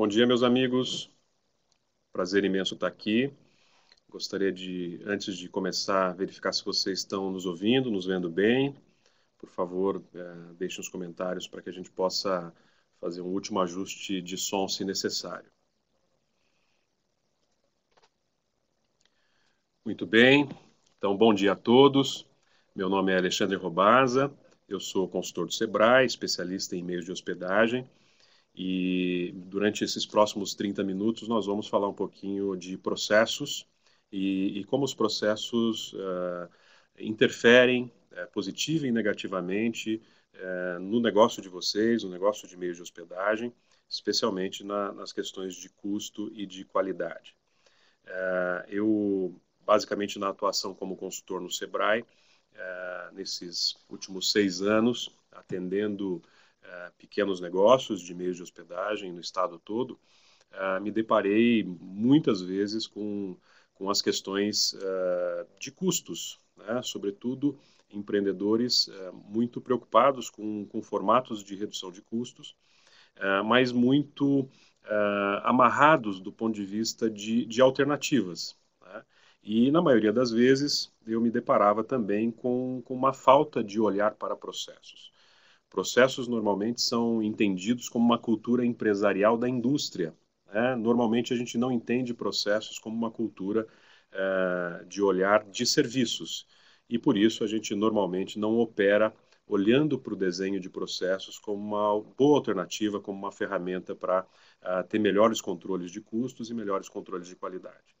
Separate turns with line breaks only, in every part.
Bom dia, meus amigos. Prazer imenso estar aqui. Gostaria de, antes de começar, verificar se vocês estão nos ouvindo, nos vendo bem. Por favor, deixe é, deixem os comentários para que a gente possa fazer um último ajuste de som se necessário. Muito bem. Então, bom dia a todos. Meu nome é Alexandre Robaza. Eu sou consultor do Sebrae, especialista em meios de hospedagem e durante esses próximos 30 minutos, nós vamos falar um pouquinho de processos e, e como os processos uh, interferem uh, positiva e negativamente eh, no negócio de vocês, no negócio de meios de hospedagem, especialmente na, nas questões de custo e de qualidade. eu, basicamente, na atuação como consultor no Sebrae, nesses últimos seis anos, atendendo é, pequenos negócios de meios de hospedagem no estado todo, uh, me deparei muitas vezes com, com as questões uh, de custos, né? sobretudo empreendedores muito preocupados com, com formatos de redução de custos, mas muito amarrados do ponto de vista de, de alternativas. Né? E, na maioria das vezes, eu me deparava também com, com uma falta de olhar para processos. Processos normalmente são entendidos como uma cultura empresarial da indústria. Né? Normalmente a gente não entende processos como uma cultura eh, de olhar de serviços. E por isso a gente normalmente não opera olhando para o desenho de processos como uma boa alternativa, como uma ferramenta para uh, ter melhores controles de custos e melhores controles de qualidade.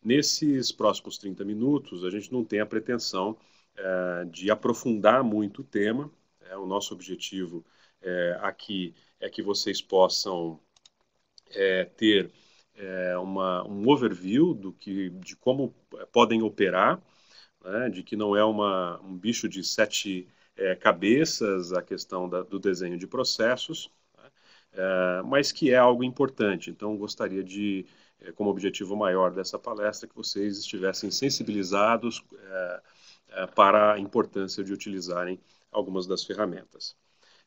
Nesses próximos 30 minutos, a gente não tem a pretensão uh, de aprofundar muito o tema, é, o nosso objetivo é, aqui é que vocês possam é, ter é, uma, um overview do que, de como é, podem operar, né, de que não é uma, um bicho de sete é, cabeças a questão da, do desenho de processos, né, mas que é algo importante. Então, gostaria de, como objetivo maior dessa palestra, que vocês estivessem sensibilizados para a importância de utilizarem algumas das ferramentas.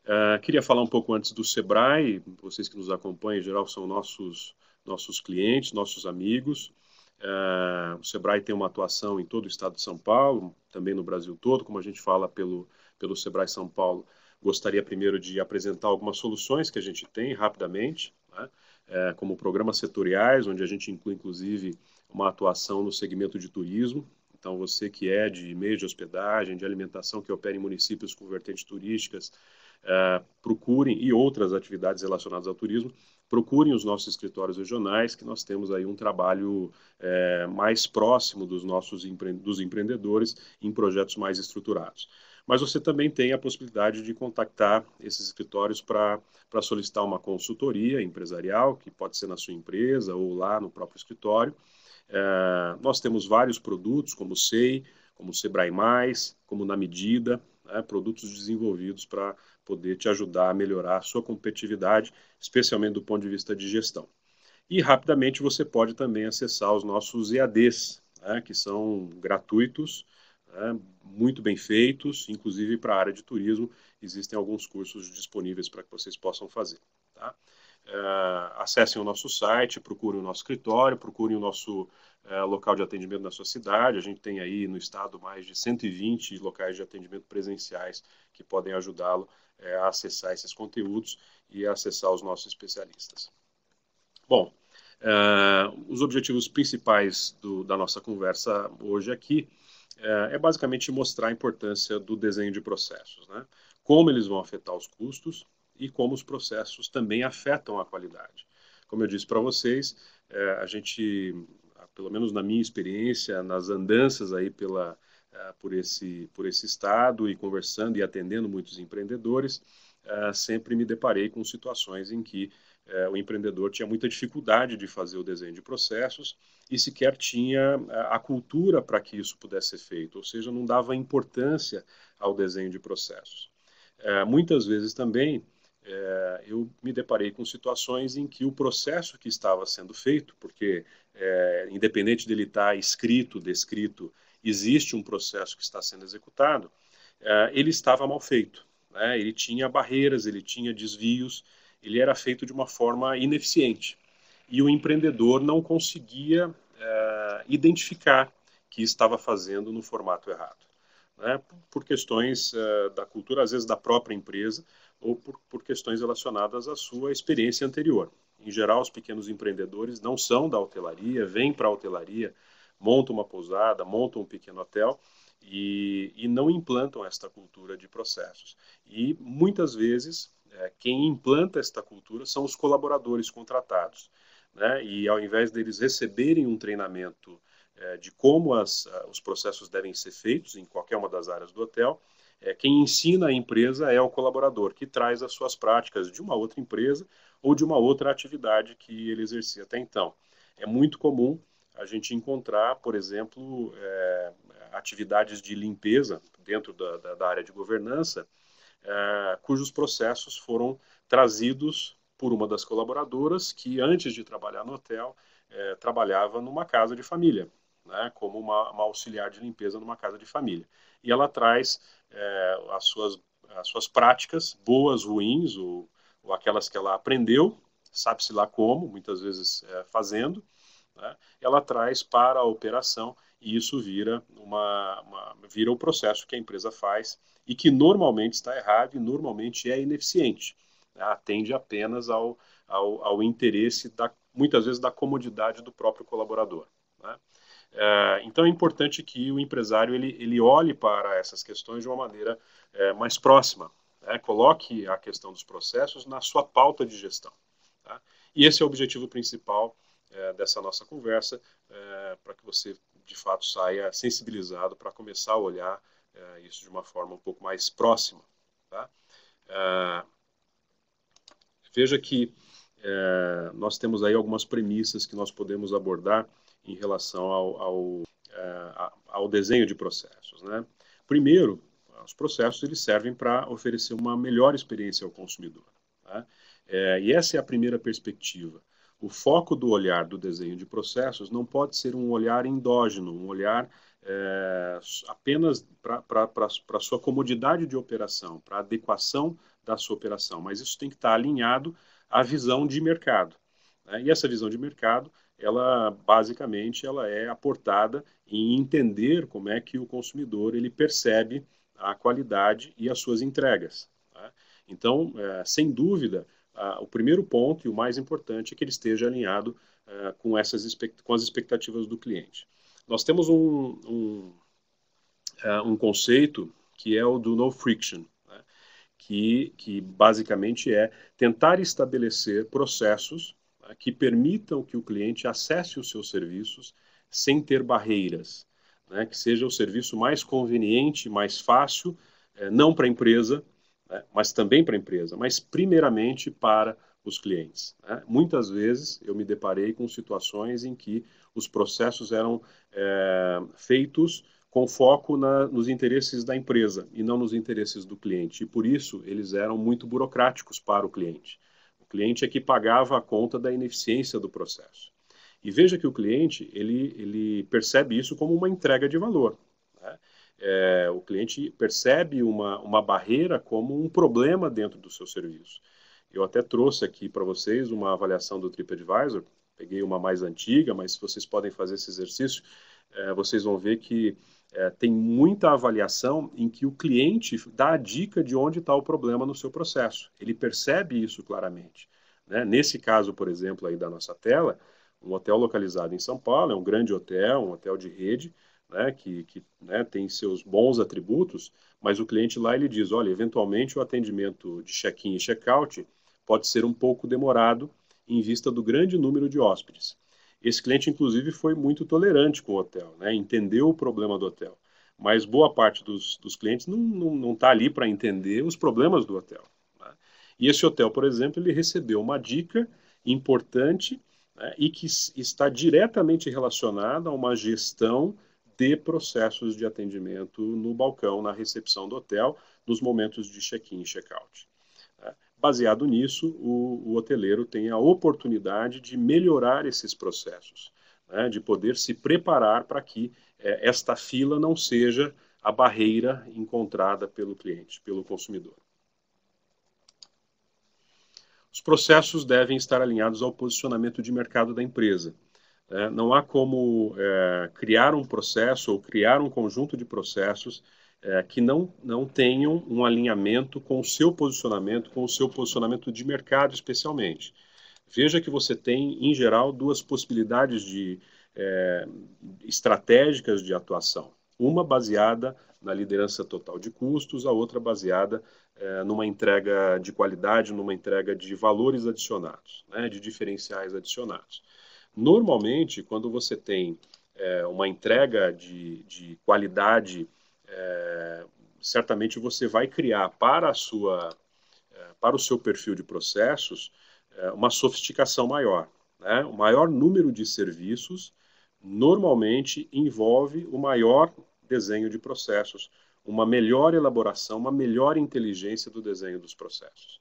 Uh, queria falar um pouco antes do Sebrae, vocês que nos acompanham em geral são nossos, nossos clientes, nossos amigos. Uh, o Sebrae tem uma atuação em todo o estado de São Paulo, também no Brasil todo, como a gente fala pelo, pelo Sebrae São Paulo. Gostaria primeiro de apresentar algumas soluções que a gente tem rapidamente, né? É, como programas setoriais, onde a gente inclui inclusive uma atuação no segmento de turismo, então, você que é de meio de hospedagem, de alimentação, que opera em municípios com vertentes turísticas, uh, procurem, e outras atividades relacionadas ao turismo, procurem os nossos escritórios regionais, que nós temos aí um trabalho uh, mais próximo dos nossos empre dos empreendedores em projetos mais estruturados mas você também tem a possibilidade de contactar esses escritórios para solicitar uma consultoria empresarial, que pode ser na sua empresa ou lá no próprio escritório, é, nós temos vários produtos, como o SEI, como o Sebrae Mais, como Na Medida, né, produtos desenvolvidos para poder te ajudar a melhorar a sua competitividade, especialmente do ponto de vista de gestão. E rapidamente você pode também acessar os nossos EADs, né, que são gratuitos, né, muito bem feitos, inclusive para a área de turismo, existem alguns cursos disponíveis para que vocês possam fazer. Tá? uh, acessem o nosso site, procurem o nosso escritório, procurem o nosso uh, local de atendimento na sua cidade. A gente tem aí no estado mais de 120 locais de atendimento presenciais que podem ajudá-lo uh, a acessar esses conteúdos e a acessar os nossos especialistas. Bom, os objetivos principais do, da nossa conversa hoje aqui é basicamente mostrar a importância do desenho de processos, né? como eles vão afetar os custos, e como os processos também afetam a qualidade. Como eu disse para vocês, é, a gente, ah, pelo menos na minha experiência, nas andanças aí pela, é, por, esse, por esse estado e conversando e atendendo muitos empreendedores, é, sempre me deparei com situações em que eh, o empreendedor tinha muita dificuldade de fazer o desenho de processos e sequer tinha a cultura para que isso pudesse ser feito, ou seja, não dava importância ao desenho de processos. Eh, muitas vezes também é, eu me deparei com situações em que o processo que estava sendo feito, porque é, independente dele estar tá escrito, descrito, existe um processo que está sendo executado, é, ele estava mal feito. Né? Ele tinha barreiras, ele tinha desvios, ele era feito de uma forma ineficiente. E o empreendedor não conseguia é, identificar que estava fazendo no formato errado. Né? Por questões é, da cultura, às vezes da própria empresa, ou por, por questões relacionadas à sua experiência anterior. Em geral, os pequenos empreendedores não são da hotelaria, vêm para a hotelaria, montam uma pousada, montam um pequeno hotel e, e não implantam esta cultura de processos. E muitas vezes, é, quem implanta esta cultura são os colaboradores contratados. Né? E ao invés deles receberem um treinamento é, de como as, os processos devem ser feitos em qualquer uma das áreas do hotel, é, quem ensina a empresa é o colaborador, que traz as suas práticas de uma outra empresa ou de uma outra atividade que ele exercia até então. É muito comum a gente encontrar, por exemplo, é, atividades de limpeza dentro da, da, da área de governança, é, cujos processos foram trazidos por uma das colaboradoras que, antes de trabalhar no hotel, é, trabalhava numa casa de família, né, como uma, uma, auxiliar de limpeza numa casa de família. E ela traz é, as, suas, as suas práticas, boas, ruins, ou, ou aquelas que ela aprendeu, sabe-se lá como, muitas vezes é, fazendo, né? ela traz para a operação e isso vira, uma, uma, vira o processo que a empresa faz e que normalmente está errado e normalmente é ineficiente. Né? Atende apenas ao, ao, ao interesse, da, muitas vezes, da comodidade do próprio colaborador. Né? É, então é importante que o empresário ele, ele olhe para essas questões de uma maneira é, mais próxima, né? coloque a questão dos processos na sua pauta de gestão. Tá? E esse é o objetivo principal é, dessa nossa conversa, é, para que você de fato saia sensibilizado para começar a olhar é, isso de uma forma um pouco mais próxima. Tá? veja que nós temos aí algumas premissas que nós podemos abordar em relação ao, ao, é, ao desenho de processos. Né? Primeiro, os processos eles servem para oferecer uma melhor experiência ao consumidor. Tá? É, e essa é a primeira perspectiva. O foco do olhar do desenho de processos não pode ser um olhar endógeno, um olhar é, apenas para a sua comodidade de operação, para adequação da sua operação, mas isso tem que estar tá alinhado à visão de mercado. Né? E essa visão de mercado, ela basicamente ela é aportada em entender como é que o consumidor ele percebe a qualidade e as suas entregas. Tá? Então, é, sem dúvida, a, o primeiro ponto e o mais importante é que ele esteja alinhado é, com essas com as expectativas do cliente. Nós temos um, um, é, um conceito que é o do no friction, né? que, que basicamente é tentar estabelecer processos que permitam que o cliente acesse os seus serviços sem ter barreiras, né? que seja o serviço mais conveniente, mais fácil, é, não para a empresa, né? mas também para a empresa, mas primeiramente para os clientes. Né? Muitas vezes eu me deparei com situações em que os processos eram é, feitos com foco na, nos interesses da empresa e não nos interesses do cliente, e por isso eles eram muito burocráticos para o cliente cliente é que pagava a conta da ineficiência do processo. E veja que o cliente ele, ele percebe isso como uma entrega de valor. Né? É, o cliente percebe uma, uma barreira como um problema dentro do seu serviço. Eu até trouxe aqui para vocês uma avaliação do TripAdvisor, peguei uma mais antiga, mas se vocês podem fazer esse exercício. É, vocês vão ver que é, tem muita avaliação em que o cliente dá a dica de onde está o problema no seu processo. Ele percebe isso claramente. Né? Nesse caso, por exemplo, aí da nossa tela, um hotel localizado em São Paulo, é um grande hotel, um hotel de rede, né, que, que né, tem seus bons atributos, mas o cliente lá ele diz, olha, eventualmente o atendimento de check-in e check-out pode ser um pouco demorado em vista do grande número de hóspedes. Esse cliente, inclusive, foi muito tolerante com o hotel, né? entendeu o problema do hotel. Mas boa parte dos, dos clientes não está não, não tá ali para entender os problemas do hotel. Né? E esse hotel, por exemplo, ele recebeu uma dica importante né? e que está diretamente relacionada a uma gestão de processos de atendimento no balcão, na recepção do hotel, nos momentos de check-in e check-out. Baseado nisso, o, o hoteleiro tem a oportunidade de melhorar esses processos, né, de poder se preparar para que é, esta fila não seja a barreira encontrada pelo cliente, pelo consumidor. Os processos devem estar alinhados ao posicionamento de mercado da empresa. É, não há como é, criar um processo ou criar um conjunto de processos é, que não, não tenham um alinhamento com o seu posicionamento, com o seu posicionamento de mercado, especialmente. Veja que você tem, em geral, duas possibilidades de é, estratégicas de atuação. Uma baseada na liderança total de custos, a outra baseada é, numa entrega de qualidade, numa entrega de valores adicionados, né, de diferenciais adicionados. Normalmente, quando você tem é, uma entrega de, de qualidade é, certamente você vai criar para, a sua, é, para o seu perfil de processos é, uma sofisticação maior. Né? O maior número de serviços normalmente envolve o maior desenho de processos, uma melhor elaboração, uma melhor inteligência do desenho dos processos.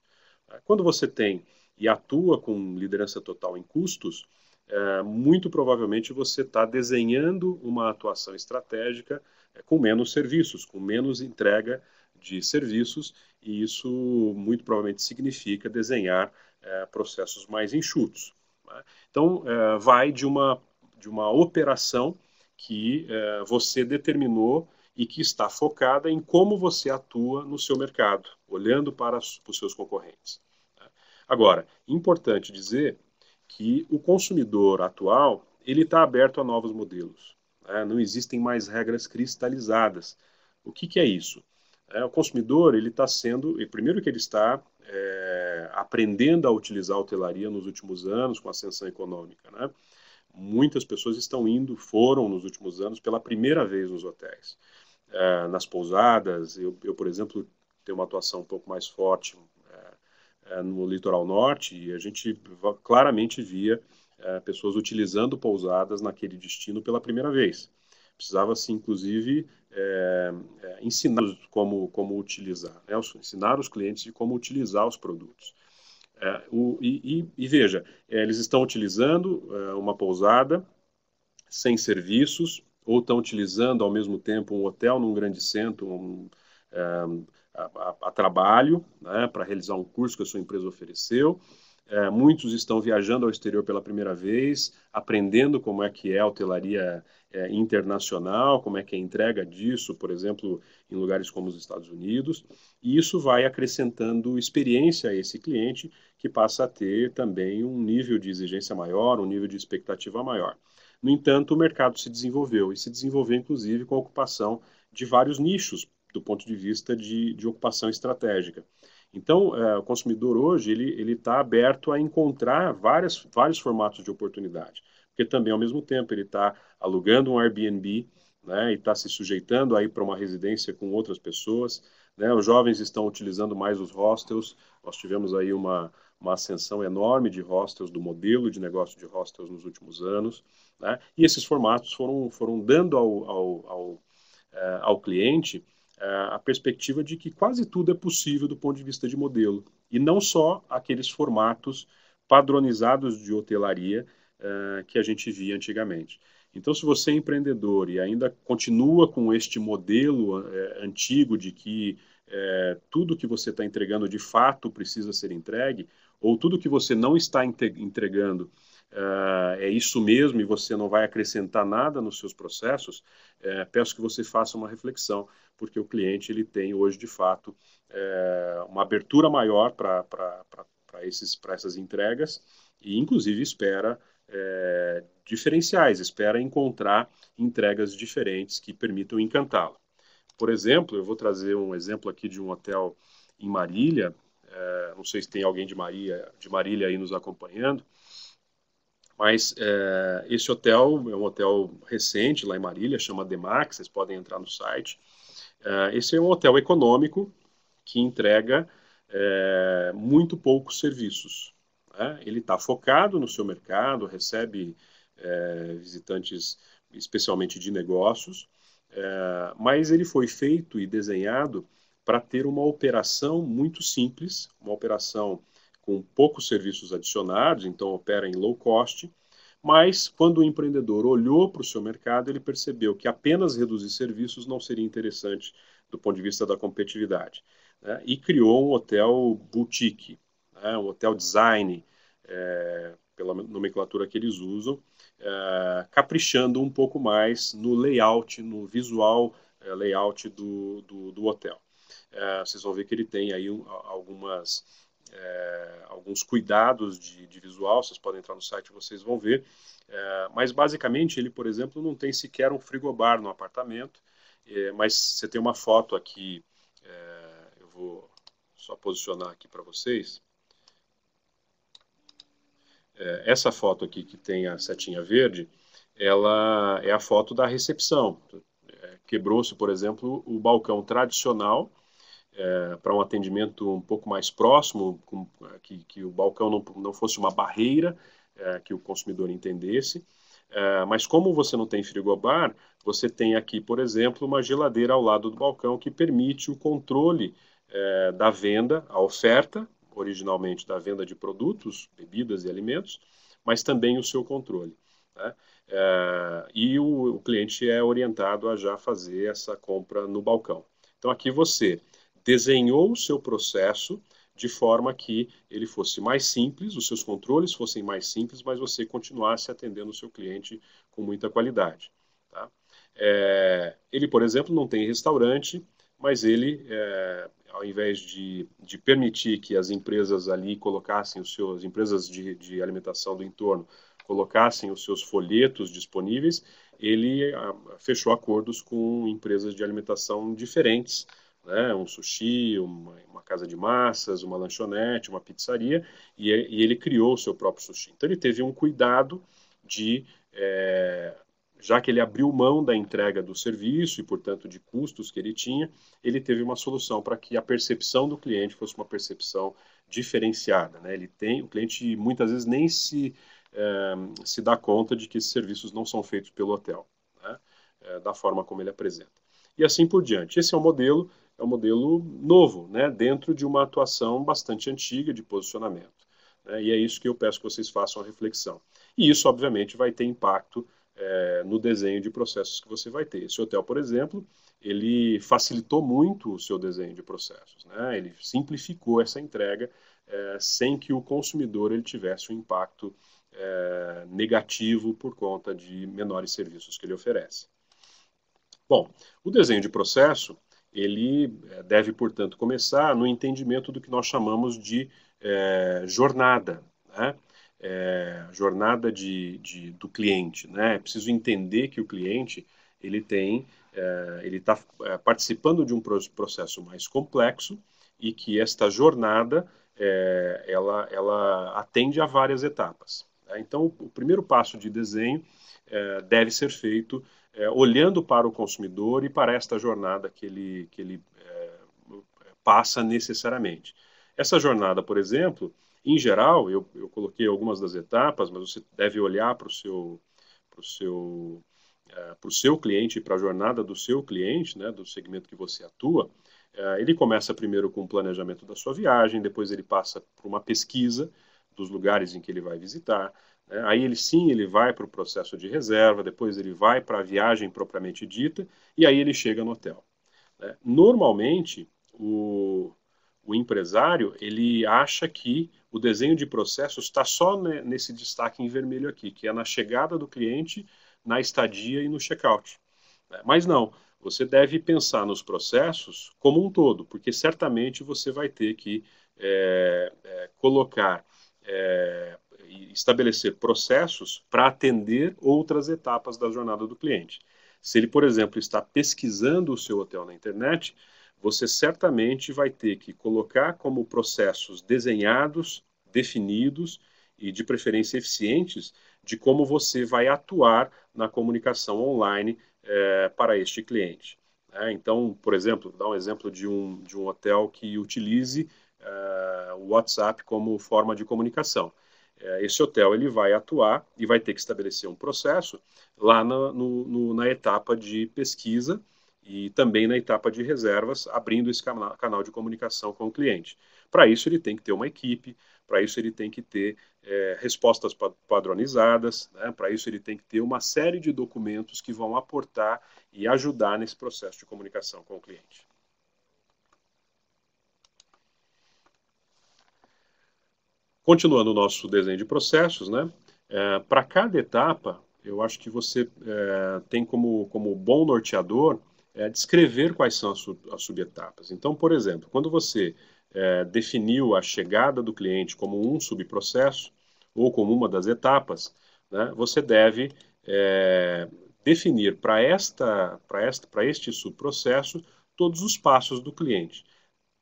Quando você tem e atua com liderança total em custos, é, muito provavelmente você está desenhando uma atuação estratégica é, com menos serviços, com menos entrega de serviços, e isso muito provavelmente significa desenhar é, processos mais enxutos. Né? Então, é, vai de uma, de uma operação que é, você determinou e que está focada em como você atua no seu mercado, olhando para os seus concorrentes. Né? Agora, importante dizer que o consumidor atual ele está aberto a novos modelos. Né? Não existem mais regras cristalizadas. O que, que é isso? É, o consumidor ele está sendo, e primeiro que ele está é, aprendendo a utilizar a hotelaria nos últimos anos com a ascensão econômica, né? Muitas pessoas estão indo, foram nos últimos anos pela primeira vez nos hotéis, é, nas pousadas. Eu, eu, por exemplo, tenho uma atuação um pouco mais forte, é, no litoral norte e a gente claramente via é, pessoas utilizando pousadas naquele destino pela primeira vez. Precisava-se, assim, inclusive, é, é ensinar como, como utilizar, né? ensinar os clientes de como utilizar os produtos. É, o, e, e, e, veja, é, eles estão utilizando uma pousada sem serviços, ou estão utilizando ao mesmo tempo um hotel num grande centro, um, a, a, trabalho, né, para realizar um curso que a sua empresa ofereceu. É, muitos estão viajando ao exterior pela primeira vez, aprendendo como é que é a hotelaria é, internacional, como é que é a entrega disso, por exemplo, em lugares como os Estados Unidos. E isso vai acrescentando experiência a esse cliente, que passa a ter também um nível de exigência maior, um nível de expectativa maior. No entanto, o mercado se desenvolveu, e se desenvolveu inclusive com a ocupação de vários nichos, do ponto de vista de, de ocupação estratégica. Então, é, o consumidor hoje ele está aberto a encontrar várias, vários formatos de oportunidade, porque também, ao mesmo tempo, ele está alugando um Airbnb né, e está se sujeitando aí para uma residência com outras pessoas. Né, os jovens estão utilizando mais os hostels, nós tivemos aí uma, uma ascensão enorme de hostels, do modelo de negócio de hostels nos últimos anos. Né? E esses formatos foram, foram dando ao, ao, ao, é, ao cliente é, a perspectiva de que quase tudo é possível do ponto de vista de modelo, e não só aqueles formatos padronizados de hotelaria é, que a gente via antigamente. Então, se você é empreendedor e ainda continua com este modelo é, antigo de que tudo que você está entregando de fato precisa ser entregue, ou tudo que você não está entregando Uh, é isso mesmo e você não vai acrescentar nada nos seus processos, uh, peço que você faça uma reflexão, porque o cliente ele tem hoje, de fato, uh, uma abertura maior para essas entregas e, inclusive, espera é, diferenciais, espera encontrar entregas diferentes que permitam encantá-lo. Por exemplo, eu vou trazer um exemplo aqui de um hotel em Marília, não sei se tem alguém de Maria de Marília aí nos acompanhando, mas é, esse hotel é um hotel recente lá em Marília, chama Demax, vocês podem entrar no site. É, esse é um hotel econômico que entrega é, muito poucos serviços. Né? Ele está focado no seu mercado, recebe visitantes especialmente de negócios, mas ele foi feito e desenhado para ter uma operação muito simples, uma operação com poucos serviços adicionados, então opera em low cost. Mas quando o empreendedor olhou para o seu mercado, ele percebeu que apenas reduzir serviços não seria interessante do ponto de vista da competitividade. Né? E criou um hotel boutique, né? um hotel design, é, pela nomenclatura que eles usam, é, caprichando um pouco mais no layout, no visual é, layout do, do, do hotel. É, vocês vão ver que ele tem aí algumas é, alguns cuidados de, de, visual, vocês podem entrar no site vocês vão ver. É, mas basicamente ele, por exemplo, não tem sequer um frigobar no apartamento, é, mas você tem uma foto aqui, é, eu vou só posicionar aqui para vocês. É, essa foto aqui que tem a setinha verde, ela é a foto da recepção. É, quebrou-se, por exemplo, o balcão tradicional é, para um atendimento um pouco mais próximo, com, que, que, o balcão não, não fosse uma barreira é, que o consumidor entendesse. É, mas como você não tem frigobar, você tem aqui, por exemplo, uma geladeira ao lado do balcão que permite o controle é, da venda, a oferta, originalmente da venda de produtos, bebidas e alimentos, mas também o seu controle. Né? É, e o, o, cliente é orientado a já fazer essa compra no balcão. Então aqui você desenhou o seu processo de forma que ele fosse mais simples, os seus controles fossem mais simples, mas você continuasse atendendo o seu cliente com muita qualidade. Tá? É, ele, por exemplo, não tem restaurante, mas ele, é, ao invés de, de, permitir que as empresas ali colocassem os seus, empresas de, de alimentação do entorno, colocassem os seus folhetos disponíveis, ele a, ah, fechou acordos com empresas de alimentação diferentes, né, um sushi, uma, uma, casa de massas, uma lanchonete, uma pizzaria, e, e, ele criou o seu próprio sushi. Então ele teve um cuidado de, é, já que ele abriu mão da entrega do serviço e, portanto, de custos que ele tinha, ele teve uma solução para que a percepção do cliente fosse uma percepção diferenciada. Né? Ele tem, o cliente muitas vezes nem se, é, se dá conta de que esses serviços não são feitos pelo hotel, né? é, da forma como ele apresenta. E assim por diante. Esse é o modelo é um modelo novo, né, dentro de uma atuação bastante antiga de posicionamento. Né, e é isso que eu peço que vocês façam a reflexão. E isso, obviamente, vai ter impacto é, no desenho de processos que você vai ter. Esse hotel, por exemplo, ele facilitou muito o seu desenho de processos, né? ele simplificou essa entrega é, sem que o consumidor ele tivesse um impacto é, negativo por conta de menores serviços que ele oferece. Bom, o desenho de processo ele eh, deve, portanto, começar no entendimento do que nós chamamos de é, jornada, né? é, jornada de, de, do cliente. Né? É preciso entender que o cliente ele tem, é, ele está participando de um processo mais complexo e que esta jornada ela, ela atende a várias etapas. Né? Então, o primeiro passo de desenho deve ser feito é, olhando para o consumidor e para esta jornada que ele, que ele é, passa necessariamente. Essa jornada, por exemplo, em geral, eu, eu coloquei algumas das etapas, mas você deve olhar para o seu, o seu, é, o seu cliente, para a jornada do seu cliente, né, do segmento que você atua. É, ele começa primeiro com o planejamento da sua viagem, depois ele passa por uma pesquisa dos lugares em que ele vai visitar, é, aí ele sim, ele vai para o processo de reserva, depois ele vai para a viagem propriamente dita e aí ele chega no hotel. É, normalmente, o, o empresário ele acha que o desenho de processos está só ne, nesse destaque em vermelho aqui, que é na chegada do cliente, na estadia e no check É, né? mas não, você deve pensar nos processos como um todo, porque certamente você vai ter que eh, eh, colocar eh, estabelecer processos para atender outras etapas da jornada do cliente. Se ele, por exemplo, está pesquisando o seu hotel na internet, você certamente vai ter que colocar como processos desenhados, definidos e de preferência eficientes de como você vai atuar na comunicação online eh, para este cliente. É, então, por exemplo, vou dar um exemplo de um, de um hotel que utilize eh, o WhatsApp como forma de comunicação. É, esse hotel ele vai atuar e vai ter que estabelecer um processo lá na, no, no, na etapa de pesquisa e também na etapa de reservas, abrindo esse canal, canal de comunicação com o cliente. Para isso, ele tem que ter uma equipe, para isso, ele tem que ter é, respostas padronizadas, né? para isso, ele tem que ter uma série de documentos que vão aportar e ajudar nesse processo de comunicação com o cliente. Continuando o nosso desenho de processos, né? É, para cada etapa, eu acho que você é, tem como, como bom norteador é, descrever quais são as, as subetapas. Então, por exemplo, quando você é, definiu a chegada do cliente como um subprocesso ou como uma das etapas, né, você deve é, definir para esta, para esta, este subprocesso todos os passos do cliente.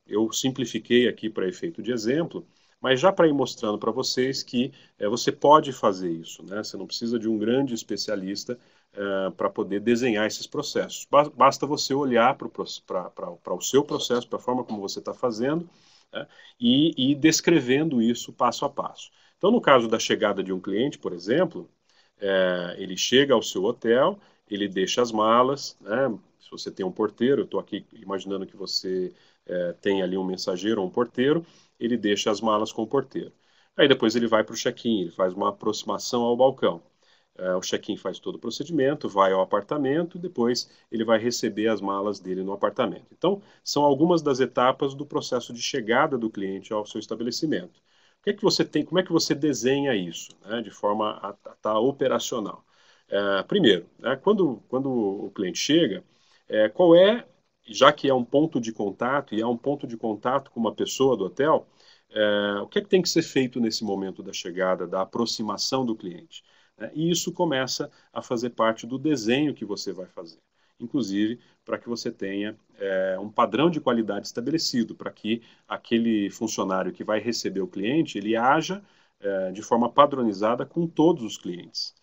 Eu simplifiquei aqui para efeito de exemplo, mas já para ir mostrando para vocês que é, você pode fazer isso, né? Você não precisa de um grande especialista é, eh, para poder desenhar esses processos. Basta você olhar para o seu processo, para a forma como você está fazendo né? e, e descrevendo isso passo a passo. Então, no caso da chegada de um cliente, por exemplo, é, ele chega ao seu hotel, ele deixa as malas, né? se você tem um porteiro, estou aqui imaginando que você é, tem ali um mensageiro ou um porteiro, ele deixa as malas com o porteiro. Aí depois ele vai para o check-in, ele faz uma aproximação ao balcão. É, o check-in faz todo o procedimento, vai ao apartamento depois ele vai receber as malas dele no apartamento. Então, são algumas das etapas do processo de chegada do cliente ao seu estabelecimento. O que é que você tem, como é que você desenha isso né, de forma a estar tá operacional? É, primeiro, né, quando, quando o cliente chega, é, qual é já que é um ponto de contato e é um ponto de contato com uma pessoa do hotel, é, o que, é que tem que ser feito nesse momento da chegada, da aproximação do cliente? É, e isso começa a fazer parte do desenho que você vai fazer, inclusive para que você tenha é, um padrão de qualidade estabelecido, para que aquele funcionário que vai receber o cliente ele haja é, de forma padronizada com todos os clientes.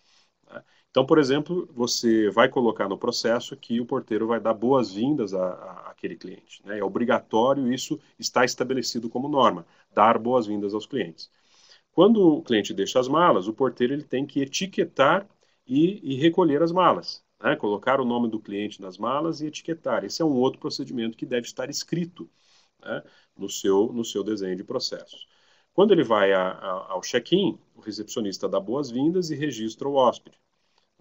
Então, por exemplo, você vai colocar no processo que o porteiro vai dar boas-vindas àquele cliente. Né? É obrigatório, isso está estabelecido como norma, dar boas-vindas aos clientes. Quando o cliente deixa as malas, o porteiro ele tem que etiquetar e, e recolher as malas. Né? Colocar o nome do cliente nas malas e etiquetar. Esse é um outro procedimento que deve estar escrito né? no, seu, no seu desenho de processo. Quando ele vai a, a, ao check-in, o recepcionista dá boas-vindas e registra o hóspede.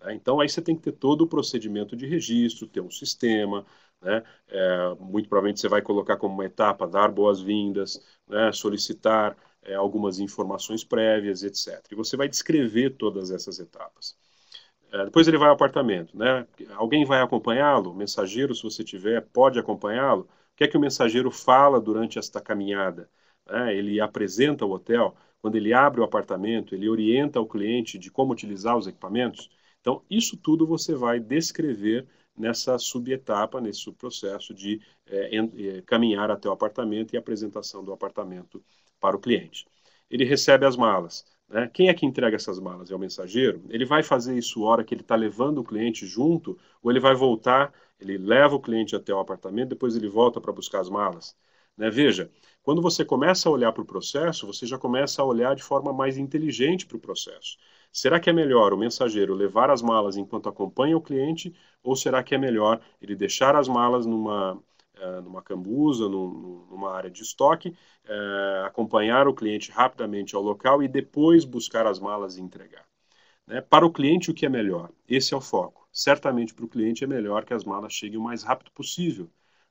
É, então, aí você tem que ter todo o procedimento de registro, ter um sistema, né? É, muito provavelmente você vai colocar como uma etapa dar boas-vindas, né? solicitar é, algumas informações prévias, etc. E você vai descrever todas essas etapas. É, depois ele vai ao apartamento, né? Alguém vai acompanhá-lo, mensageiro, se você tiver, pode acompanhá-lo. O que é que o mensageiro fala durante esta caminhada? É, ele apresenta o hotel, quando ele abre o apartamento, ele orienta o cliente de como utilizar os equipamentos. Então, isso tudo você vai descrever nessa subetapa, nesse processo de é, é, caminhar até o apartamento e apresentação do apartamento para o cliente. Ele recebe as malas. Né? Quem é que entrega essas malas? É o mensageiro? Ele vai fazer isso hora que ele está levando o cliente junto ou ele vai voltar, ele leva o cliente até o apartamento, depois ele volta para buscar as malas? Né? Veja, quando você começa a olhar para o processo, você já começa a olhar de forma mais inteligente para o processo. Será que é melhor o mensageiro levar as malas enquanto acompanha o cliente ou será que é melhor ele deixar as malas numa, eh, numa cambusa, numa área de estoque, eh, acompanhar o cliente rapidamente ao local e depois buscar as malas e entregar? Né? Para o cliente, o que é melhor? Esse é o foco. Certamente para o cliente é melhor que as malas cheguem o mais rápido possível.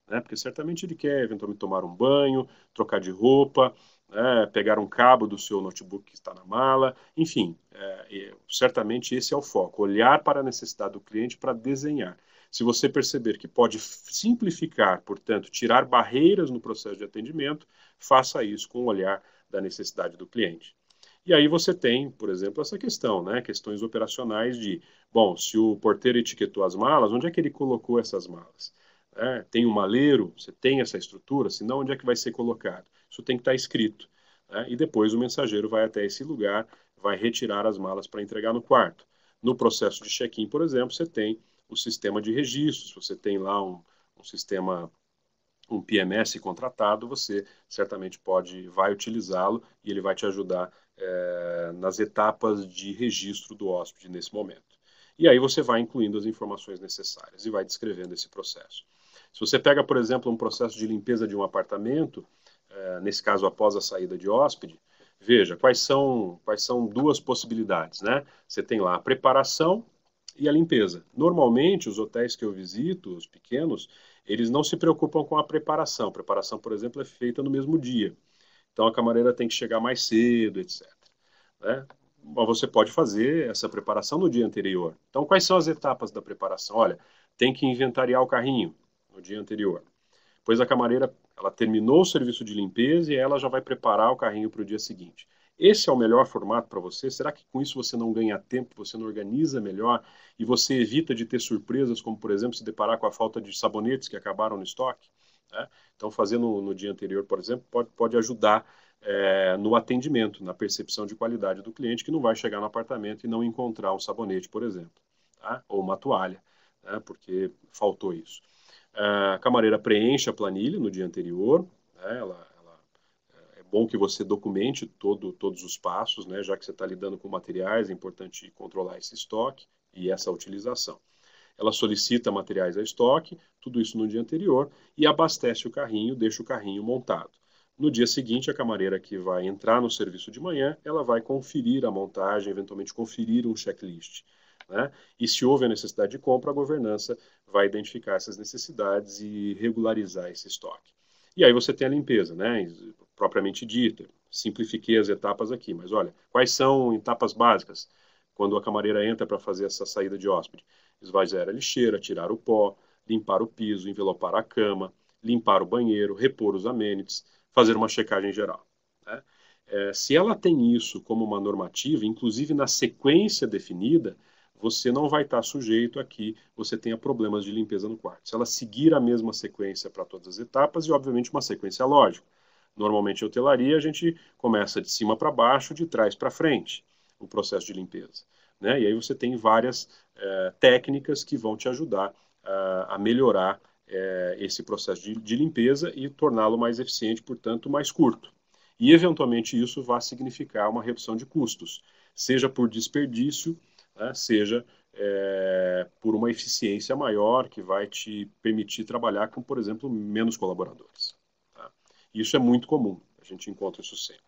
Né? Porque certamente ele quer eventualmente tomar um banho, trocar de roupa, né, pegar um cabo do seu notebook que está na mala, enfim, é, certamente esse é o foco, olhar para a necessidade do cliente para desenhar. Se você perceber que pode simplificar, portanto, tirar barreiras no processo de atendimento, faça isso com o olhar da necessidade do cliente. E aí você tem, por exemplo, essa questão, né? Questões operacionais de, bom, se o porteiro etiquetou as malas, onde é que ele colocou essas malas? É, tem um maleiro? Você tem essa estrutura? Se não, onde é que vai ser colocado? Isso tem que estar tá escrito. Né? E depois o mensageiro vai até esse lugar, vai retirar as malas para entregar no quarto. No processo de check-in, por exemplo, você tem o sistema de registros, você tem lá um, um sistema um PMS contratado, você certamente pode, vai utilizá-lo e ele vai te ajudar é, nas etapas de registro do hóspede nesse momento. E aí você vai incluindo as informações necessárias e vai descrevendo esse processo. Se você pega, por exemplo, um processo de limpeza de um apartamento, é, nesse caso após a saída de hóspede, veja quais são quais são duas possibilidades, né? Você tem lá a preparação e a limpeza. Normalmente os hotéis que eu visito, os pequenos, eles não se preocupam com a preparação. A preparação, por exemplo, é feita no mesmo dia. Então a camareira tem que chegar mais cedo, etc. Né? Mas você pode fazer essa preparação no dia anterior. Então quais são as etapas da preparação? Olha, tem que inventariar o carrinho no dia anterior pois a camareira ela terminou o serviço de limpeza e ela já vai preparar o carrinho para o dia seguinte. Esse é o melhor formato para você? Será que com isso você não ganha tempo, você não organiza melhor e você evita de ter surpresas, como por exemplo se deparar com a falta de sabonetes que acabaram no estoque? Né? Então, fazendo no, no, dia anterior, por exemplo, pode, pode ajudar é, no atendimento, na percepção de qualidade do cliente, que não vai chegar no apartamento e não encontrar um sabonete, por exemplo, tá? ou uma toalha, né? porque faltou isso a camareira preenche a planilha no dia anterior, né? ela, ela, é, é bom que você documente todo, todos os passos, né? já que você está lidando com materiais, é importante controlar esse estoque e essa utilização. Ela solicita materiais a estoque, tudo isso no dia anterior, e abastece o carrinho, deixa o carrinho montado. No dia seguinte, a camareira que vai entrar no serviço de manhã, ela vai conferir a montagem, eventualmente conferir um checklist. Né? E se houve a necessidade de compra, a governança vai identificar essas necessidades e regularizar esse estoque. E aí você tem a limpeza, né? propriamente dita. Simplifiquei as etapas aqui, mas olha, quais são etapas básicas quando a camareira entra para fazer essa saída de hóspede? Esvaziar a lixeira, tirar o pó, limpar o piso, envelopar a cama, limpar o banheiro, repor os amenities, fazer uma checagem geral. Né? É, se ela tem isso como uma normativa, inclusive na sequência definida, você não vai estar sujeito a que você tenha problemas de limpeza no quarto. Se ela seguir a mesma sequência para todas as etapas e, obviamente, uma sequência lógica. Normalmente, em hotelaria, a gente começa de cima para baixo, de trás para frente, o processo de limpeza. Né? E aí você tem várias eh, técnicas que vão te ajudar ah, a melhorar eh, esse processo de, de limpeza e torná-lo mais eficiente, portanto, mais curto. E, eventualmente, isso vai significar uma redução de custos, seja por desperdício, né? seja é, por uma eficiência maior que vai te permitir trabalhar com, por exemplo, menos colaboradores. Tá? Isso é muito comum, a gente encontra isso sempre.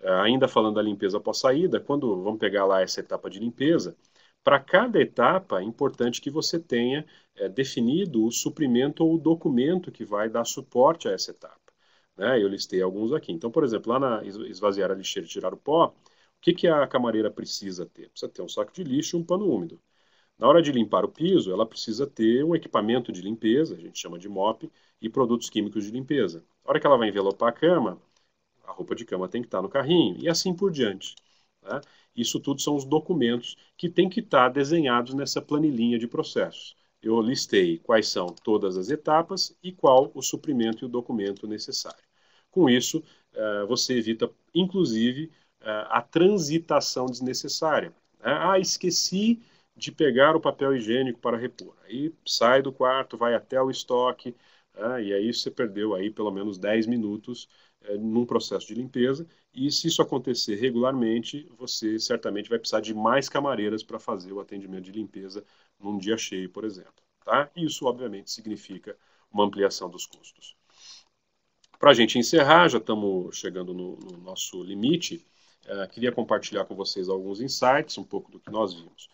É, ainda falando da limpeza após saída, quando vamos pegar lá essa etapa de limpeza, para cada etapa é importante que você tenha é, definido o suprimento ou o documento que vai dar suporte a essa etapa. Né? Eu listei alguns aqui. Então, por exemplo, lá na esvaziar a lixeira e tirar o pó, que, que a camareira precisa ter? Precisa ter um saco de lixo e um pano úmido. Na hora de limpar o piso, ela precisa ter um equipamento de limpeza, a gente chama de mop, e produtos químicos de limpeza. Na hora que ela vai envelopar a cama, a roupa de cama tem que estar no carrinho, e assim por diante. Né? Isso tudo são os documentos que têm que estar desenhados nessa planilhinha de processos. Eu listei quais são todas as etapas e qual o suprimento e o documento necessário. Com isso, eh, você evita, inclusive, eh, a transitação desnecessária. Né? Ah, esqueci de pegar o papel higiênico para repor. Aí sai do quarto, vai até o estoque, ah, e aí você perdeu aí pelo menos 10 minutos eh, num processo de limpeza. E se isso acontecer regularmente, você certamente vai precisar de mais camareiras para fazer o atendimento de limpeza num dia cheio, por exemplo. Tá? Isso, obviamente, significa uma ampliação dos custos. Para a gente encerrar, já estamos chegando no, no nosso limite. É, queria compartilhar com vocês alguns insights, um pouco do que nós vimos.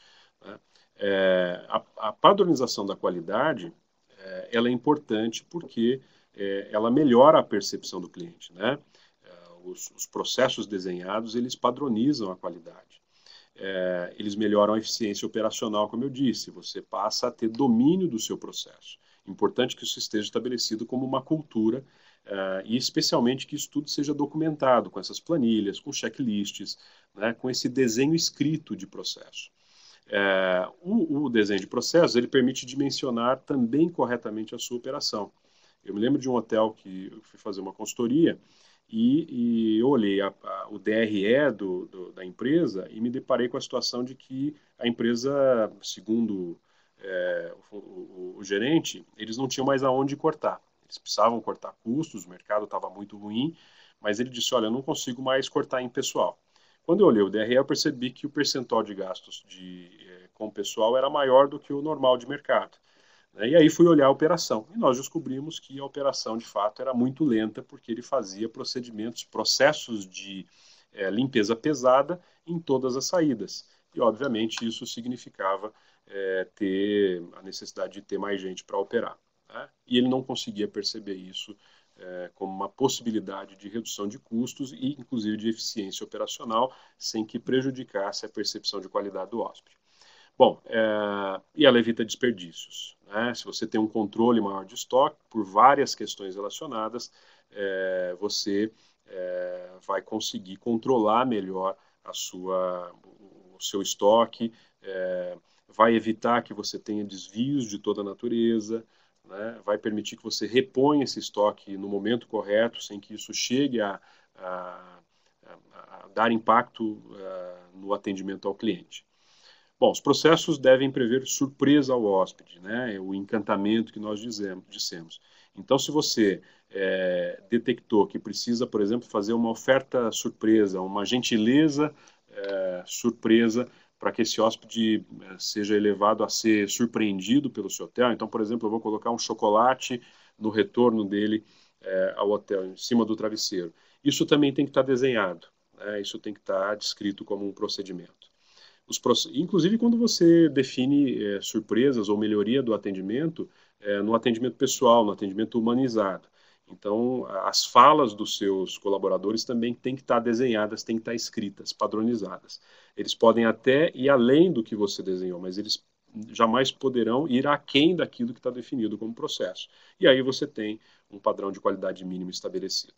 Né? É, a, a, padronização da qualidade é, ela é importante porque é, ela melhora a percepção do cliente. Né? É, os, os, processos desenhados eles padronizam a qualidade. É, eles melhoram a eficiência operacional, como eu disse, você passa a ter domínio do seu processo. Importante que isso esteja estabelecido como uma cultura eh, e especialmente que isso tudo seja documentado com essas planilhas, com checklists, né, com esse desenho escrito de processo. Eh, o, o, desenho de processo ele permite dimensionar também corretamente a sua operação. Eu me lembro de um hotel que eu fui fazer uma consultoria e, e eu olhei a, a, o DRE do, do, da empresa e me deparei com a situação de que a empresa, segundo é, o, o, o gerente, eles não tinham mais aonde cortar eles precisavam cortar custos, o mercado estava muito ruim, mas ele disse: Olha, eu não consigo mais cortar em pessoal. Quando eu olhei o DRE, eu percebi que o percentual de gastos de, eh, com pessoal era maior do que o normal de mercado. Né? E aí fui olhar a operação e nós descobrimos que a operação de fato era muito lenta, porque ele fazia procedimentos, processos de eh, limpeza pesada em todas as saídas. E obviamente isso significava eh, ter a necessidade de ter mais gente para operar. Né? E ele não conseguia perceber isso é, como uma possibilidade de redução de custos e, inclusive, de eficiência operacional, sem que prejudicasse a percepção de qualidade do hóspede. Bom, é, e ela evita desperdícios. Né? Se você tem um controle maior de estoque, por várias questões relacionadas, é, você vai conseguir controlar melhor a sua, o seu estoque, vai evitar que você tenha desvios de toda a natureza, né, vai permitir que você reponha esse estoque no momento correto, sem que isso chegue a, a, a dar impacto a, eh, no atendimento ao cliente. Bom, os processos devem prever surpresa ao hóspede, né, é o encantamento que nós dizemos, dissemos. Então, se você é, detectou que precisa, por exemplo, fazer uma oferta surpresa, uma gentileza é, surpresa, para que esse hóspede eh, seja elevado a ser surpreendido pelo seu hotel. Então, por exemplo, eu vou colocar um chocolate no retorno dele é, ao hotel, em cima do travesseiro. Isso também tem que estar tá desenhado, né? isso tem que estar tá descrito como um procedimento. Inclusive, quando você define é, surpresas ou melhoria do atendimento, é, no atendimento pessoal, no atendimento humanizado. Então, as falas dos seus colaboradores também têm que estar tá desenhadas, têm que estar escritas, padronizadas. Eles podem até ir além do que você desenhou, mas eles jamais poderão ir aquém daquilo que está definido como processo. E aí você tem um padrão de qualidade mínimo estabelecido.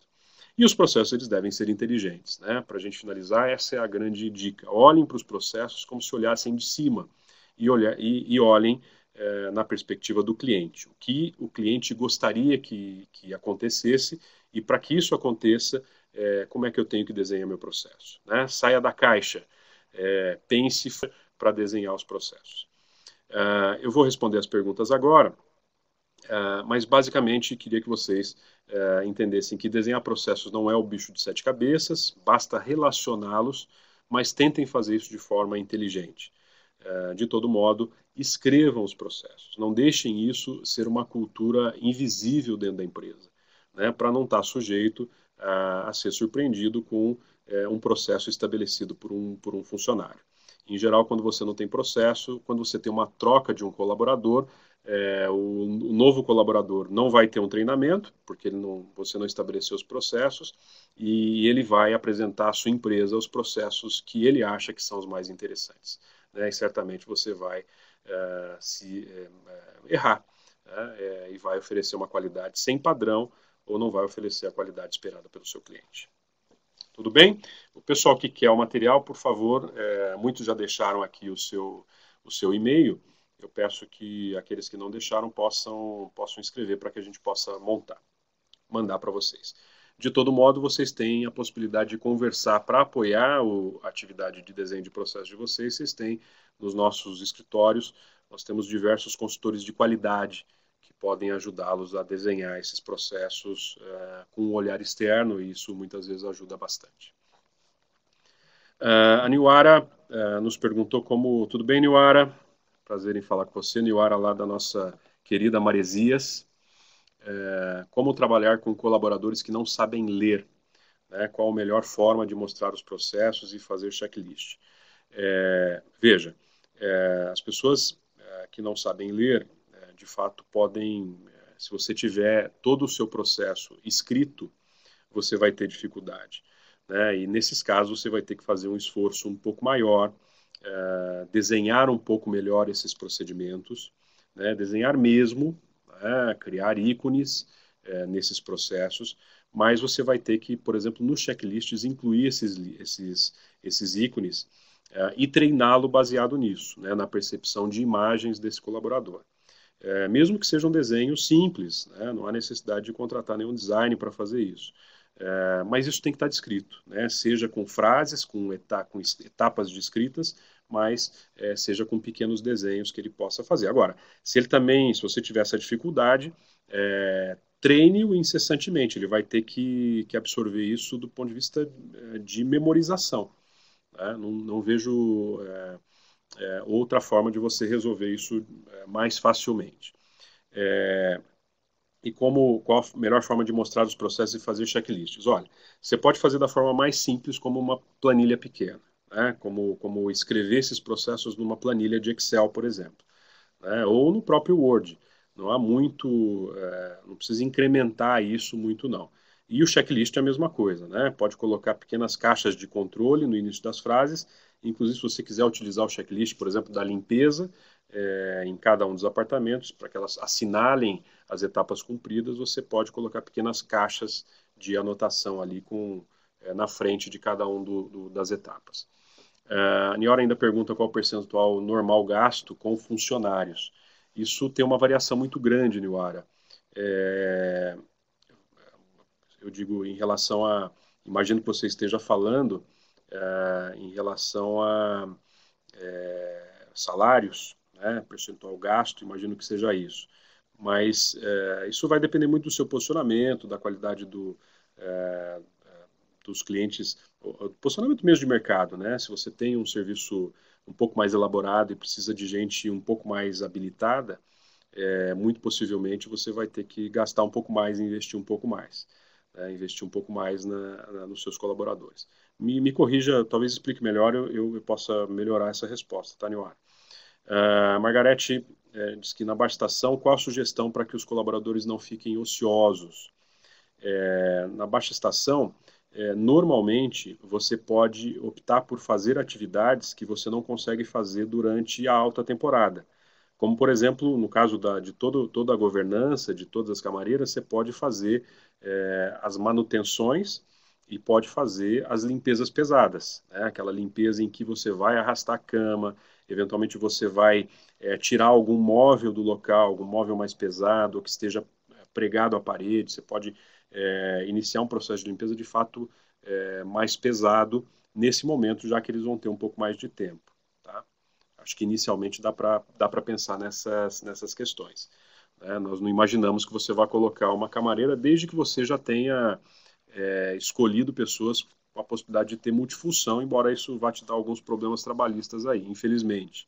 E os processos eles devem ser inteligentes. Né? Para a gente finalizar, essa é a grande dica. Olhem para os processos como se olhassem de cima e, olha, e, e olhem é, na perspectiva do cliente. O que o cliente gostaria que, que acontecesse e para que isso aconteça, é, como é que eu tenho que desenhar meu processo? Né? Saia da caixa é, pense para desenhar os processos. Uh, eu vou responder as perguntas agora, uh, mas basicamente queria que vocês uh, entendessem que desenhar processos não é o bicho de sete cabeças, basta relacioná-los, mas tentem fazer isso de forma inteligente. de todo modo, escrevam os processos, não deixem isso ser uma cultura invisível dentro da empresa, né, para não estar tá sujeito a ser surpreendido com é, um processo estabelecido por um, por um funcionário. Em geral, quando você não tem processo, quando você tem uma troca de um colaborador, é, o, o, novo colaborador não vai ter um treinamento, porque não, você não estabeleceu os processos, e ele vai apresentar à sua empresa os processos que ele acha que são os mais interessantes. Né? E certamente você vai é, se é, é errar né? É, e vai oferecer uma qualidade sem padrão ou não vai oferecer a qualidade esperada pelo seu cliente. Tudo bem? O pessoal que quer o material, por favor, é, muitos já deixaram aqui o seu, o seu e-mail. Eu peço que aqueles que não deixaram possam, possam escrever para que a gente possa montar, mandar para vocês. De todo modo, vocês têm a possibilidade de conversar para apoiar a atividade de desenho de processo de vocês. Vocês têm nos nossos escritórios, nós temos diversos consultores de qualidade que podem ajudá-los a desenhar esses processos uh, com um olhar externo, e isso muitas vezes ajuda bastante. Uh, a Niwara uh, eh, nos perguntou como. Tudo bem, Niwara? Prazer em falar com você. Niwara, lá da nossa querida Maresias. como trabalhar com colaboradores que não sabem ler? Né? Qual a melhor forma de mostrar os processos e fazer checklist? veja, as pessoas que não sabem ler, de fato podem, eh, se você tiver todo o seu processo escrito, você vai ter dificuldade. Né? E nesses casos você vai ter que fazer um esforço um pouco maior, eh, desenhar um pouco melhor esses procedimentos, né? desenhar mesmo, né? criar ícones eh, nesses processos, mas você vai ter que, por exemplo, nos checklists incluir esses, esses, esses ícones e treiná-lo baseado nisso, né? na percepção de imagens desse colaborador. É, mesmo que seja um desenho simples, né? não há necessidade de contratar nenhum design para fazer isso. É, mas isso tem que estar tá descrito, né? seja com frases, com, eta com etapas descritas, mas é, seja com pequenos desenhos que ele possa fazer. Agora, se ele também, se você tiver essa dificuldade, é, treine-o incessantemente, ele vai ter que, que, absorver isso do ponto de vista é, de memorização. Né? Não, não, vejo é, é, outra forma de você resolver isso é, mais facilmente. É, e como qual a melhor forma de mostrar os processos e fazer checklists? Olha, você pode fazer da forma mais simples, como uma planilha pequena, né? como, como escrever esses processos numa planilha de Excel, por exemplo, né? ou no próprio Word. Não há muito, é, não precisa incrementar isso muito, não. E o checklist é a mesma coisa, né? Pode colocar pequenas caixas de controle no início das frases Inclusive, se você quiser utilizar o checklist, por exemplo, da limpeza é, em cada um dos apartamentos, para que elas assinalem as etapas cumpridas, você pode colocar pequenas caixas de anotação ali com, é, na frente de cada um do, do, das etapas. Uh, a Niora ainda pergunta qual o percentual normal gasto com funcionários. Isso tem uma variação muito grande, Niora. É, eu digo em relação a. Imagino que você esteja falando eh, em relação a é, salários, né, percentual gasto, imagino que seja isso. Mas é, isso vai depender muito do seu posicionamento, da qualidade do, dos clientes, do o posicionamento mesmo de mercado, né? Se você tem um serviço um pouco mais elaborado e precisa de gente um pouco mais habilitada, é, muito possivelmente você vai ter que gastar um pouco mais e investir um pouco mais, né? investir um pouco mais na, na, nos seus colaboradores. Me, me corrija, talvez explique melhor, eu, eu, eu possa melhorar essa resposta, tá, Niwara? Uh, eh, Margarete é, diz que na baixa-estação, qual a sugestão para que os colaboradores não fiquem ociosos? É, na baixa-estação, é, normalmente você pode optar por fazer atividades que você não consegue fazer durante a alta temporada. Como, por exemplo, no caso da, de todo, toda a governança, de todas as camareiras, você pode fazer as manutenções e pode fazer as limpezas pesadas, né? aquela limpeza em que você vai arrastar a cama, eventualmente você vai é, tirar algum móvel do local, algum móvel mais pesado, ou que esteja é, pregado à parede, você pode é, iniciar um processo de limpeza de fato é, mais pesado nesse momento, já que eles vão ter um pouco mais de tempo. Tá? Acho que inicialmente dá para dá pensar nessas, nessas questões. Né? Nós não imaginamos que você vá colocar uma camareira desde que você já tenha é, escolhido pessoas com a possibilidade de ter multifunção, embora isso vá te dar alguns problemas trabalhistas aí, infelizmente.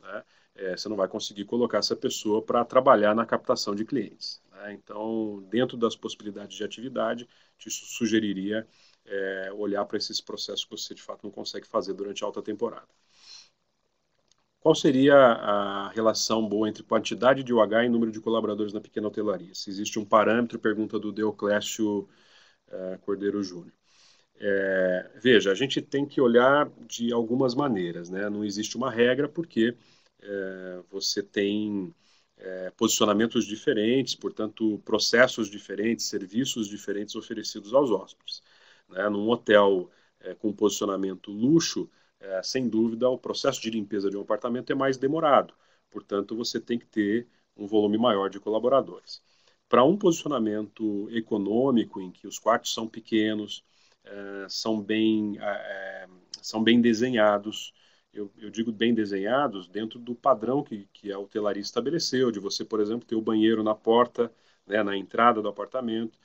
Né? É, você não vai conseguir colocar essa pessoa para trabalhar na captação de clientes. Né? Então, dentro das possibilidades de atividade, te sugeriria é, olhar para esses processos que você de fato não consegue fazer durante a alta temporada. Qual seria a relação boa entre quantidade de UH e número de colaboradores na pequena hotelaria? Se existe um parâmetro, pergunta do Deoclésio é, Cordeiro Júnior. É, veja, a gente tem que olhar de algumas maneiras, né? Não existe uma regra porque é, você tem é, posicionamentos diferentes, portanto, processos diferentes, serviços diferentes oferecidos aos hóspedes. Né? Num hotel é, com posicionamento luxo, é, sem dúvida, o processo de limpeza de um apartamento é mais demorado. Portanto, você tem que ter um volume maior de colaboradores para um posicionamento econômico em que os quartos são pequenos, eh, são, bem, eh, eh, são bem desenhados. Eu, eu, digo bem desenhados dentro do padrão que, que a hotelaria estabeleceu, de você, por exemplo, ter o banheiro na porta, né, na entrada do apartamento,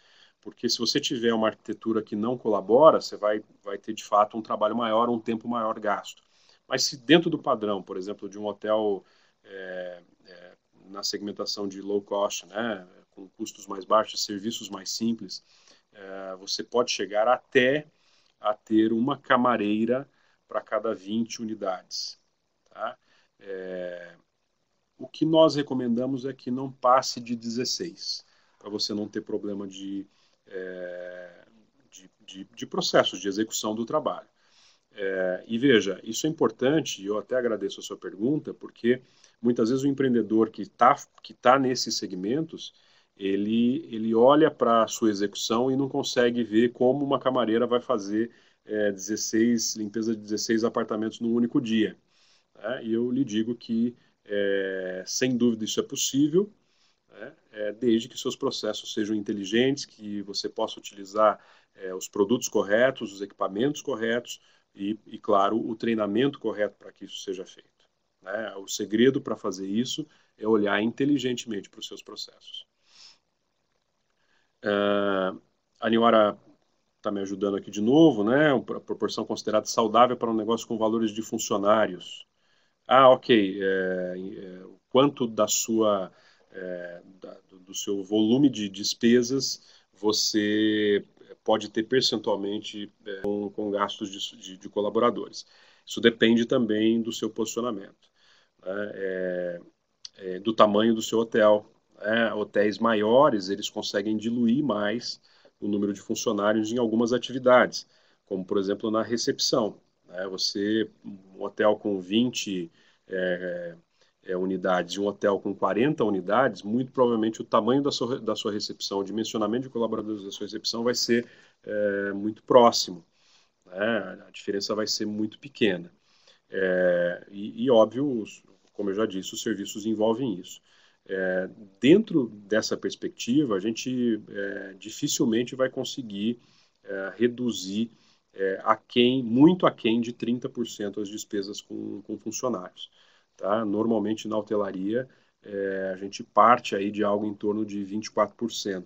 porque se você tiver uma arquitetura que não colabora, você vai, vai ter de fato um trabalho maior, um tempo maior gasto. Mas se dentro do padrão, por exemplo, de um hotel é, é, na segmentação de low cost, né, com custos mais baixos, serviços mais simples, é, você pode chegar até a ter uma camareira para cada 20 unidades. Tá? É, o que nós recomendamos é que não passe de 16, para você não ter problema de, é, de, de, de, processos de execução do trabalho. É, e veja, isso é importante, e eu até agradeço a sua pergunta, porque muitas vezes o empreendedor que está que tá nesses segmentos, ele, ele olha para a sua execução e não consegue ver como uma camareira vai fazer é, 16, limpeza de 16 apartamentos num único dia. Né? E eu lhe digo que, é, sem dúvida, isso é possível, né? é, desde que seus processos sejam inteligentes, que você possa utilizar é, os produtos corretos, os equipamentos corretos e, e claro, o treinamento correto para que isso seja feito. Né? O segredo para fazer isso é olhar inteligentemente para os seus processos. Ah, a Niwara está me ajudando aqui de novo, né? A proporção considerada saudável para um negócio com valores de funcionários. Ah, ok. É, é, quanto da sua, é, da, do seu volume de despesas você pode ter percentualmente é, com, com, gastos de, de, de, colaboradores. Isso depende também do seu posicionamento, né? É, é, do tamanho do seu hotel, é, hotéis maiores, eles conseguem diluir mais o número de funcionários em algumas atividades, como, por exemplo, na recepção. Né? Você, um hotel com 20 é, é, unidades e um hotel com 40 unidades, muito provavelmente o tamanho da sua, da sua recepção, o dimensionamento de colaboradores da sua recepção vai ser é, muito próximo. Né? A diferença vai ser muito pequena. É, e, e, óbvio, como eu já disse, os serviços envolvem isso. É, dentro dessa perspectiva, a gente é, dificilmente vai conseguir é, reduzir é, a quem, muito aquém de 30% as despesas com, com funcionários. Tá? Normalmente na hotelaria é, a gente parte aí de algo em torno de 24%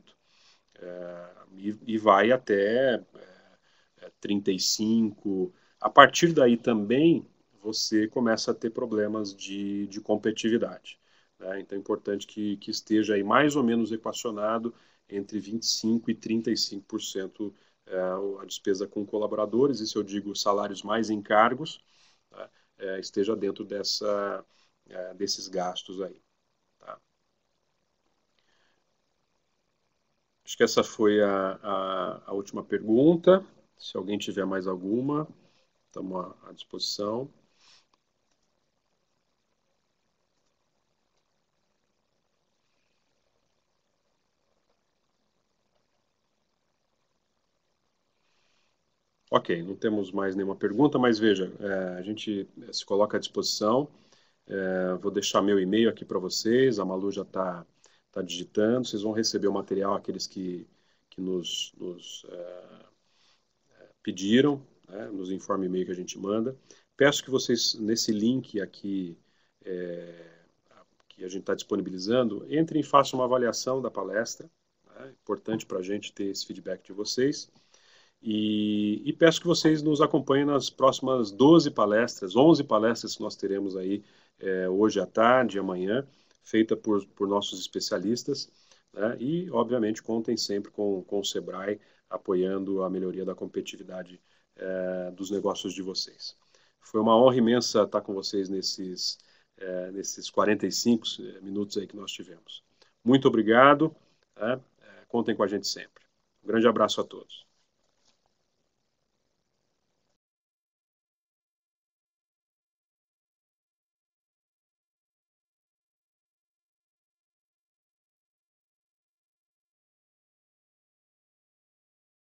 é, e, e, vai até 35%. A partir daí também você começa a ter problemas de, de competitividade. Né? Então é importante que, que esteja aí mais ou menos equacionado entre 25% e 35% é, a despesa com colaboradores, isso eu digo salários mais encargos, tá? é, esteja dentro dessa, é, desses gastos aí. Tá? Acho que essa foi a, a, a última pergunta. Se alguém tiver mais alguma, estamos à disposição. Ok, não temos mais nenhuma pergunta, mas veja, é, a gente é, se coloca à disposição. É, vou deixar meu e-mail aqui para vocês, a Malu já está tá digitando, vocês vão receber o material, aqueles que, que nos, nos é, é pediram, né, nos informe e-mail que a gente manda. Peço que vocês, nesse link aqui é, que a gente está disponibilizando, entrem e façam uma avaliação da palestra. É importante para a gente ter esse feedback de vocês. E, e, peço que vocês nos acompanhem nas próximas 12 palestras, 11 palestras que nós teremos aí é, hoje à tarde e amanhã, feita por, por nossos especialistas. Né? E, obviamente, contem sempre com, com o SEBRAE apoiando a melhoria da competitividade é, dos negócios de vocês. Foi uma honra imensa estar com vocês nesses, é, nesses 45 é, minutos aí que nós tivemos. Muito obrigado. Né? É, contem com a gente sempre. Um grande abraço a todos.